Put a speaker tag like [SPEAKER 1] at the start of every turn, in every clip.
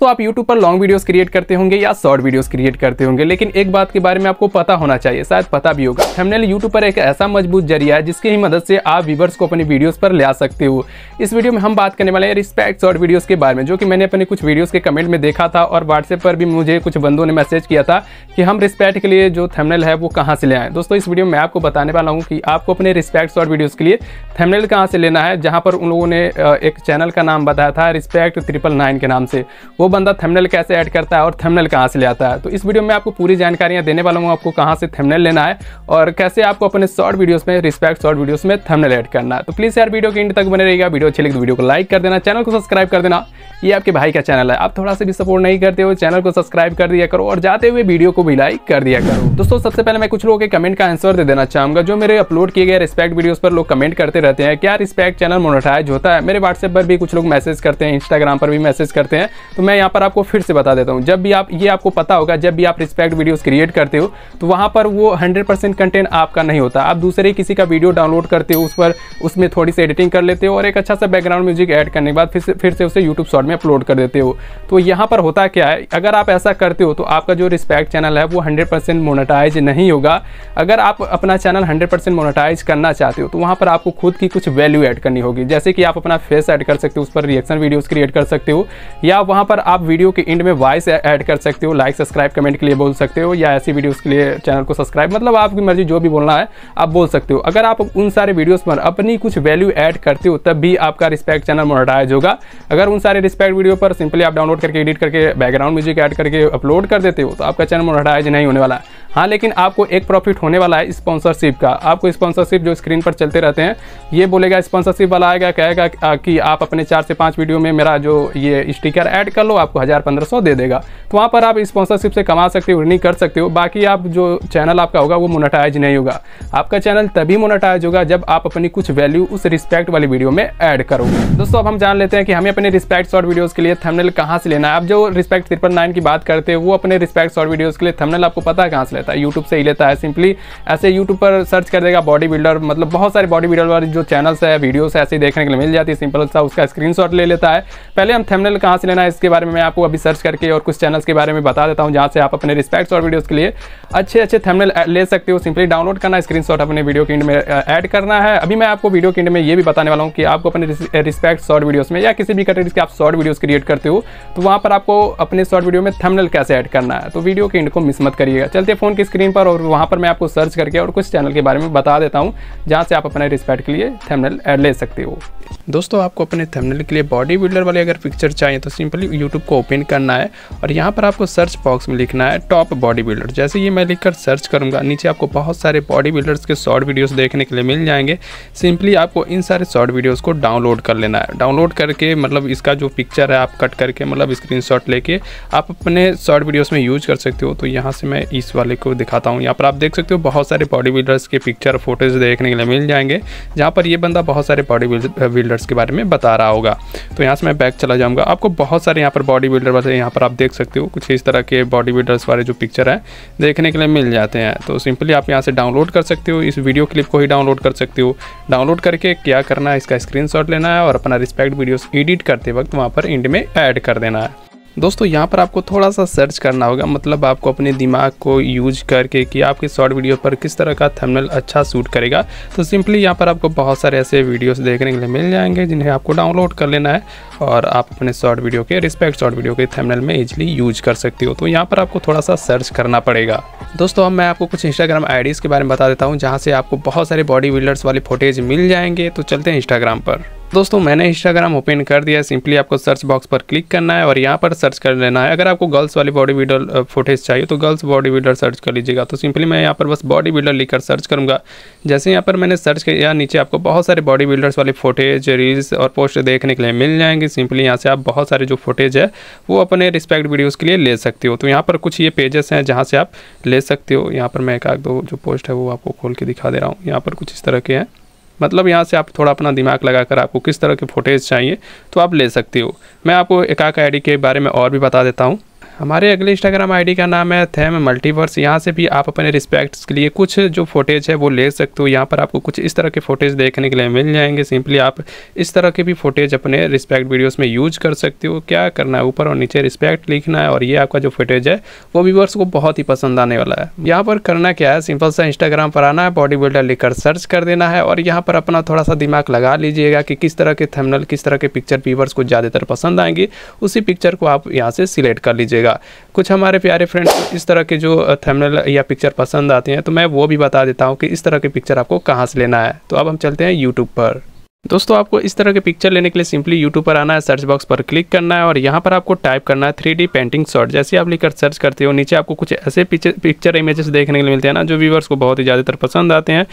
[SPEAKER 1] दोस्तों आप यूट्यूब पर लॉन्ग वीडियोस क्रिएट करते होंगे या शॉर्ट वीडियोस क्रिएट करते होंगे लेकिन एक बात के बारे में आपको पता होना चाहिए शायद पता भी होगा थंबनेल यूट्यूब पर एक ऐसा मजबूत जरिया है जिसकी ही मदद से आप व्यूवर्स को अपनी वीडियोस पर ले सकते हो इस वीडियो में हम बात करने वाले हैं रिस्पेक्ट शॉर्ट वीडियोज के बारे में जो कि मैंने अपने कुछ वीडियोज के कमेंट में देखा था और व्हाट्सएप पर भी मुझे कुछ बंदों ने मैसेज किया था कि हम रिस्पेक्ट के लिए जो थंबनेल है वो कहाँ से ले आए दोस्तों इस वीडियो में आपको बताने वाला हूँ कि आपको अपने रिस्पेक्ट शॉर्ट वीडियोज़ के लिए थंबनेल कहाँ से लेना है जहाँ पर उन लोगों ने एक चैनल का नाम बताया था रिस्पेक्ट ट्रिपल नाइन के नाम से वो बंदा थंबनेल कैसे ऐड करता है और थंबनेल कहाँ से ले आता है तो इस वीडियो में आपको पूरी जानकारियाँ देने वाला हूँ आपको कहाँ से थंबनेल लेना है और कैसे आपको अपने शॉर्ट वीडियोस में रिस्पेक्ट शॉर्ट वीडियोस में थंबनेल ऐड करना है तो प्लीज़ यार वीडियो के इंड तक बने रहेगा वीडियो अच्छी लगे वीडियो तो को लाइक कर देना चैनल को सब्सक्राइब कर देना ये आपके भाई का चैनल है आप थोड़ा सा भी सपोर्ट नहीं करते हो चैनल को सब्सक्राइब कर दिया करो और जाते हुए वीडियो को भी लाइक कर दिया करो दोस्तों सबसे पहले मैं कुछ लोगों के कमेंट का आंसर दे देना चाहूँगा जो मेरे अपलोड किए गए रिस्पेक्ट वीडियोज़ पर लोग कमेंट करते रहते हैं क्या रिस्पेक्ट चैनल मोनोटाइज होता है मेरे व्हाट्सएप पर भी कुछ लोग मैसेज करते हैं इंस्टाग्राम पर भी मैसेज करते हैं तो मैं मैं यहाँ पर आपको फिर से बता देता हूँ जब भी आप ये आपको पता होगा जब भी आप रिस्पेक्ट वीडियोस क्रिएट करते हो तो वहाँ पर वो 100% कंटेंट आपका नहीं होता आप दूसरे किसी का वीडियो डाउनलोड करते हो उस पर उसमें थोड़ी सी एडिटिंग कर लेते हो और एक अच्छा सा बैकग्राउंड म्यूजिक ऐड करने के बाद फिर से फिर से उसे यूट्यूब शॉर्ट में अपलोड कर देते हो तो यहाँ पर होता क्या है अगर आप ऐसा करते हो तो आपका जो रिस्पेक्ट चैनल है वो हंड्रेड मोनेटाइज नहीं होगा अगर आप अपना चैनल हंड्रेड मोनेटाइज करना चाहते हो तो वहाँ पर आपको खुद की कुछ वैल्यू ऐड करनी होगी जैसे कि आप अपना फेस ऐड कर सकते हो उस पर रिएक्शन वीडियोज़ क्रिएट कर सकते हो या वहाँ पर आप वीडियो के एंड में वॉइस ऐड कर सकते हो लाइक सब्सक्राइब कमेंट के लिए बोल सकते हो या ऐसी वीडियोस के लिए चैनल को सब्सक्राइब मतलब आपकी मर्जी जो भी बोलना है आप बोल सकते हो अगर आप उन सारे वीडियोज़ पर अपनी कुछ वैल्यू ऐड करते हो तब भी आपका रिस्पेक्ट चैनल मोनेटाइज होगा अगर उन सारे रिस्पेक्ट वीडियो पर सिंपली आप डाउनलोड करके एडिट करके बैकग्राउंड म्यूजिक ऐड करके अपलोड कर देते हो तो आपका चैनल मोनेटाइज नहीं होने वाला है हाँ लेकिन आपको एक प्रॉफिट होने वाला है स्पॉन्सरशिप का आपको स्पॉन्सरशिप जो स्क्रीन पर चलते रहते हैं ये बोलेगा स्पॉन्सरशिप वाला आएगा कहेगा कि आप अपने चार से पाँच वीडियो में मेरा जो ये स्टिकर ऐड कर लो आपको हज़ार पंद्रह सौ दे देगा तो वहाँ पर आप स्पॉन्सरशिप से कमा सकते हो अर्निंग कर सकते हो बाकी आप जो चैनल आपका होगा वो मोनेटाइज नहीं होगा आपका चैनल तभी मोनेटाइज होगा जब आप अपनी कुछ वैल्यू उस रिस्पेक्ट वाली वीडियो में ऐड करो दोस्तों अब हम जान लेते हैं कि हमें अपने रिस्पेक्ट शॉर्ट वीडियोज़ के लिए थमनल कहाँ से लेना है आप जो रिस्पेक्ट ट्रिपल नाइन की बात करते हैं वो अपने रिस्पेक्ट शॉर्ट वीडियोज़ के लिए थमनल आपको पता है कहाँ से लेते लेता है यूट्यूब से ही लेता है सिंपली ऐसे यूट्यूब पर सर्च कर देगा बॉडी बिल्डर मतलब बहुत सारे बॉडी बिल्डर वाले जो चैनल्स है वीडियोस ऐसे ही देखने के लिए मिल जाती है सिंपल सा उसका स्क्रीन ले लेता है पहले हम थेमनल कहाँ से लेना है इसके बारे में मैं आपको अभी सर्च करके और कुछ चैनल्स के बारे में बता देता हूँ जहाँ से आप अपने रिस्पेक्ट्स और वीडियोज़ के लिए अच्छे अच्छे थेमनल ले सकते हो सिंपली डाउनलोड करना स्क्रीन अपने वीडियो के इंड में ऐड करना है अभी मैं आपको वीडियो के इंड में ये भी बताने वाला हूँ कि आपको अपने रिस्पेक्ट शॉर्ट वीडियोज़ में या किसी भी कटेज के आप शॉर्ट वीडियोज क्रिएट करते हो तो वहाँ पर आपको अपने शॉर्ट वीडियो में थंबनेल कैसे ऐड करना है तो वीडियो के इंड को मिस मत करिएगा चलते फोन फ़ोन की स्क्रीन पर और वहाँ पर मैं आपको सर्च करके और कुछ चैनल के बारे में बता देता हूँ जहाँ से आप अपने रिस्पेक्ट के लिए थेमनल ऐड ले सकते हो दोस्तों आपको अपने थंबनेल के लिए बॉडी बिल्डर वाले अगर पिक्चर चाहिए तो सिंपली यूट्यूब को ओपन करना है और यहाँ पर आपको सर्च बॉक्स में लिखना है टॉप बॉडी बिल्डर जैसे ये मैं लिखकर सर्च करूँगा नीचे आपको बहुत सारे बॉडी बिल्डर्स के शॉर्ट वीडियोज़ देखने के लिए मिल जाएंगे सिंपली आपको इन सारे शॉर्ट वीडियोज़ को डाउनलोड कर लेना है डाउनलोड करके मतलब इसका जो पिक्चर है आप कट करके मतलब स्क्रीन लेके आप अपने शॉर्ट वीडियोज़ में यूज कर सकते हो तो यहाँ से मैं इस वाले को दिखाता हूँ यहाँ पर आप देख सकते हो बहुत सारे बॉडी बिल्डर्स के पिक्चर फोटोज़ देखने के लिए मिल जाएंगे जहाँ पर ये बंदा बहुत सारे बॉडी बिल्डर बिल्डर्स के बारे में बता रहा होगा तो यहाँ से मैं बैक चला जाऊँगा आपको बहुत सारे यहाँ पर बॉडी बिल्डर बताए यहाँ पर आप देख सकते हो कुछ इस तरह के बॉडी बिल्डर्स वाले जो पिक्चर है देखने के लिए मिल जाते हैं तो सिंपली आप यहाँ से डाउनलोड कर सकते हो इस वीडियो क्लिप को ही डाउनलोड कर सकते हो डाउनलोड करके क्या करना है इसका स्क्रीन लेना है और अपना रिस्पेक्ट वीडियोज़ एडिट करते वक्त वहाँ पर इंड में ऐड कर देना है दोस्तों यहाँ पर आपको थोड़ा सा सर्च करना होगा मतलब आपको अपने दिमाग को यूज करके कि आपके शॉर्ट वीडियो पर किस तरह का थंबनेल अच्छा सूट करेगा तो सिंपली यहाँ पर आपको बहुत सारे ऐसे वीडियोस देखने के लिए मिल जाएंगे जिन्हें आपको डाउनलोड कर लेना है और आप अपने शॉर्ट वीडियो के रिस्पेक्ट शॉर्ट वीडियो के थमनल में इज़िली यूज कर सकते हो तो यहाँ पर आपको थोड़ा सा सर्च करना पड़ेगा दोस्तों अब मैं आपको कुछ इंस्टाग्राम आईडीज़ के बारे में बता देता हूँ जहाँ से आपको बहुत सारे बॉडी बिल्डर्स वाले फोटेज मिल जाएंगे तो चलते हैं इंस्टाग्राम पर दोस्तों मैंने इंस्टाग्राम ओपन कर दिया सिंपली आपको सर्च बॉक्स पर क्लिक करना है और यहाँ पर सर्च कर लेना है अगर आपको गर्ल्स वाली बॉडी बिल्डर फोटेज़ चाहिए तो गर्ल्स बॉडी बिल्डर सर्च कर लीजिएगा तो सिंपली मैं यहाँ पर बस बॉडी बिल्डर लिखकर सर्च करूँगा जैसे यहाँ पर मैंने सर्च किया नीचे आपको बहुत सारे बॉडी बिल्डर्स वाले फोटेज रील्स और पोस्ट देखने के लिए मिल जाएंगे सिंपली यहाँ से आप बहुत सारे जो फोटेज है वो अपने रिस्पेक्ट वीडियोज़ के लिए ले सकते हो तो यहाँ पर कुछ ये पेजेस हैं जहाँ से आप ले सकते हो यहाँ पर मैं एक आग दो जो पोस्ट है वो आपको खोल के दिखा दे रहा हूँ यहाँ पर कुछ इस तरह के हैं मतलब यहाँ से आप थोड़ा अपना दिमाग लगाकर आपको किस तरह के फुटेज चाहिए तो आप ले सकते हो मैं आपको एकाक आईडी के बारे में और भी बता देता हूँ हमारे अगले इंस्टाग्राम आईडी का नाम है थेम मल्टीवर्स यहाँ से भी आप अपने रिस्पेक्ट्स के लिए कुछ जो फोटेज है वो ले सकते हो यहाँ पर आपको कुछ इस तरह के फोटेज देखने के लिए मिल जाएंगे सिंपली आप इस तरह के भी फोटेज अपने रिस्पेक्ट वीडियोस में यूज कर सकते हो क्या करना है ऊपर और नीचे रिस्पेक्ट लिखना है और ये आपका जो फोटेज है वो व्यूवर्स को बहुत ही पसंद आने वाला है यहाँ पर करना क्या है सिंपल सा इंस्टाग्राम पर आना है बॉडी बिल्डर लिखकर सर्च कर देना है और यहाँ पर अपना थोड़ा सा दिमाग लगा लीजिएगा कि किस तरह के थेमनल किस तरह के पिक्चर व्यूवर्स को ज़्यादातर पसंद आएंगे उसी पिक्चर को आप यहाँ से सिलेक्ट कर लीजिएगा कीजिएगा कुछ हमारे प्यारे फ्रेंड्स को इस तरह के जो थंबनेल या पिक्चर पसंद आते हैं तो मैं वो भी बता देता हूँ कि इस तरह के पिक्चर आपको कहाँ से लेना है तो अब हम चलते हैं यूट्यूब पर दोस्तों आपको इस तरह के पिक्चर लेने के लिए सिंपली यूट्यूब पर आना है सर्च बॉक्स पर क्लिक करना है और यहाँ पर आपको टाइप करना है थ्री पेंटिंग शॉट जैसे आप लिखकर सर्च करते हो नीचे आपको कुछ ऐसे पिक्चर पिक्चर इमेजेस देखने के लिए मिलते हैं ना जो व्यूवर्स को बहुत ही ज़्यादातर पसंद आते हैं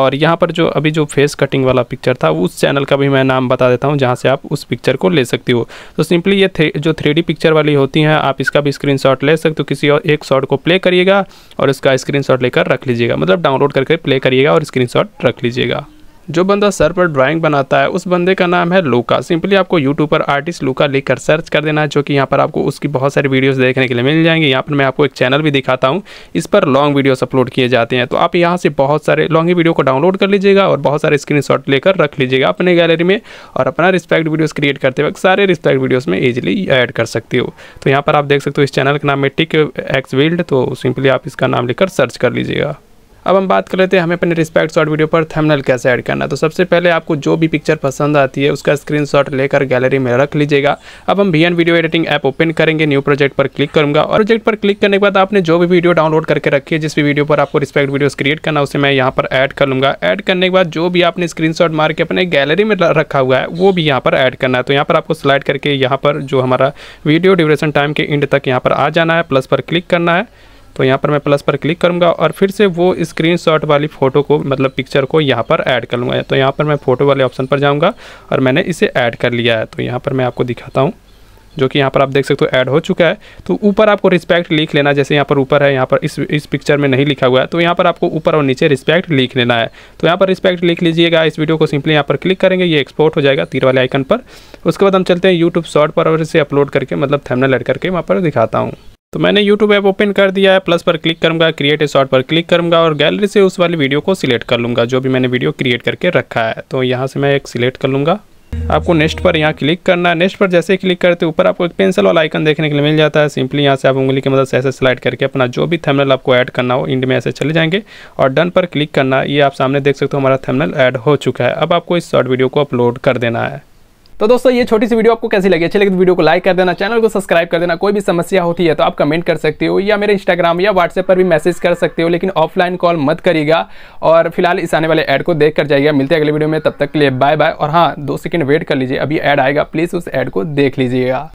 [SPEAKER 1] और यहाँ पर जो अभी जो फेस कटिंग वाला पिक्चर था उस चैनल का भी मैं नाम बता देता हूँ जहाँ से आप उस पिक्चर को ले सकती हो तो सिंपली ये जो थ्री पिक्चर वाली होती हैं आप इसका भी स्क्रीन ले सकते हो किसी और एक शॉट को प्ले करिएगा और इसका स्क्रीन लेकर रख लीजिएगा मतलब डाउनलोड करके प्ले करिएगा और स्क्रीन रख लीजिएगा जो बंदा सर पर ड्राइंग बनाता है उस बंदे का नाम है लूका सिंपली आपको यूट्यूब पर आर्टिस्ट लूका लिख कर सर्च कर देना है जो कि यहाँ पर आपको उसकी बहुत सारी वीडियोस देखने के लिए मिल जाएंगे यहाँ पर मैं आपको एक चैनल भी दिखाता हूँ इस पर लॉन्ग वीडियोस अपलोड किए जाते हैं तो आप यहाँ से बहुत सारे लॉन्ग वीडियो को डाउनलोड कर लीजिएगा और बहुत सारे स्क्रीन लेकर रख लीजिएगा अपने गैलरी में और अपना रिस्पेक्ट वीडियोज़ क्रिएट करते वक्त सारे रिस्पेक्ट वीडियोज़ में ईजिली एड कर सकते हो तो यहाँ पर आप देख सकते हो इस चैनल का नाम है टिक एक्स वील्ड तो सिंपली आप इसका नाम लिखकर सर्च कर लीजिएगा अब हम बात कर लेते हैं हमें अपने रिस्पेक्ट शॉट वीडियो पर थंबनेल कैसे ऐड करना तो सबसे पहले आपको जो भी पिक्चर पसंद आती है उसका स्क्रीनशॉट लेकर गैलरी में रख लीजिएगा अब हम भीन वीडियो एडिटिंग ऐप ओपन करेंगे न्यू प्रोजेक्ट पर क्लिक करूंगा और प्रोजेक्ट पर क्लिक करने के बाद आपने जो भी वीडियो डाउनलोड करके रखी है जिस भी वीडियो पर आपको रिस्पेक्ट वीडियो क्रिएट करना उसे मैं यहाँ पर ऐड कर लूँगा ऐड करने के बाद जो भी आपने शॉट मार के अपने गैलरी में रखा हुआ है वो भी यहाँ पर ऐड करना है तो यहाँ पर आपको स्लाइड करके यहाँ पर जो हमारा वीडियो ड्यूरेशन टाइम के एंड तक यहाँ पर आ जाना है प्लस पर क्लिक करना है तो यहाँ पर मैं प्लस पर क्लिक करूँगा और फिर से वो स्क्रीन वाली फ़ोटो को मतलब पिक्चर को यहाँ पर ऐड कर लूँगा तो यहाँ पर मैं फ़ोटो वाले ऑप्शन पर जाऊँगा और मैंने इसे ऐड कर लिया है तो यहाँ पर मैं आपको दिखाता हूँ जो कि यहाँ पर आप देख सकते हो ऐड हो चुका है तो ऊपर आपको रिस्पेक्ट लिख लेना जैसे यहाँ पर ऊपर है यहाँ पर इस इस पिक्चर में नहीं लिखा हुआ है तो यहाँ पर आपको ऊपर और नीचे रिस्पेक्ट लिख लेना है तो यहाँ पर रिस्पेक्ट लिख लीजिएगा इस वीडियो को सिंपली यहाँ पर क्लिक करेंगे ये एक्सपोर्ट हो जाएगा तीर वाले आइकन पर उसके बाद हम चलते हैं यूट्यूब शॉर्ट पर और इसे अपलोड करके मतलब थैमनल एड करके वहाँ पर दिखाता हूँ तो मैंने यूट्यूब ऐप ओपन कर दिया है प्लस पर क्लिक करूँगा क्रिएट ए शॉर्ट पर क्लिक करूँगा और गैलरी से उस वाली वीडियो को सिलेक्ट कर लूँगा जो भी मैंने वीडियो क्रिएट करके रखा है तो यहाँ से मैं एक सिलेक्ट कर लूँगा आपको नेक्स्ट पर यहाँ क्लिक करना है नेक्स्ट पर जैसे ही क्लिक करते ऊपर आपको एक पेंसिल वाला आइकन देखने के लिए मिल जाता है सिंपली यहाँ से आप उंगली की मदद से ऐसे स्लाइड करके अपना जो भी थंबनेल आपको ऐड करना हो इंड में ऐसे चले जाएंगे और डन पर क्लिक करना ये आप सामने देख सकते हो हमारा थंबनेल ऐड हो चुका है अब आपको इस शॉर्ट वीडियो को अपलोड कर देना है तो दोस्तों ये छोटी सी वीडियो आपको कैसी लगी अच्छी लगी तो वीडियो को लाइक कर देना चैनल को सब्सक्राइब कर देना कोई भी समस्या होती है तो आप कमेंट कर सकते हो या मेरे इंस्टाग्राम या व्हाट्सएप पर भी मैसेज कर सकते हो लेकिन ऑफलाइन कॉल मत करिएगा और फिलहाल इस आने वाले ऐड को देख कर जाइएगा मिलते हैं अगले वीडियो में तब तक के लिए बाय बाय और हाँ दो सेकेंड वेट कर लीजिए अभी ऐड आएगा प्लीज़ उस ऐड को देख लीजिएगा